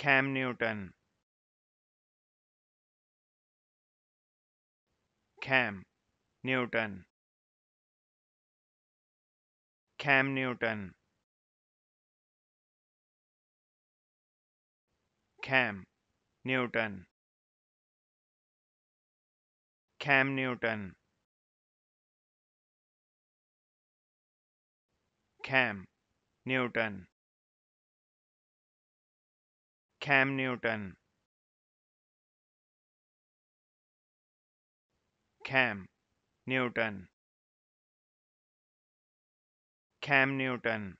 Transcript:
Cam Newton. Cam Newton. Cam Newton. Cam Newton. Cam Newton. Cam Newton. Cam Newton. Cam Newton. Cam Newton.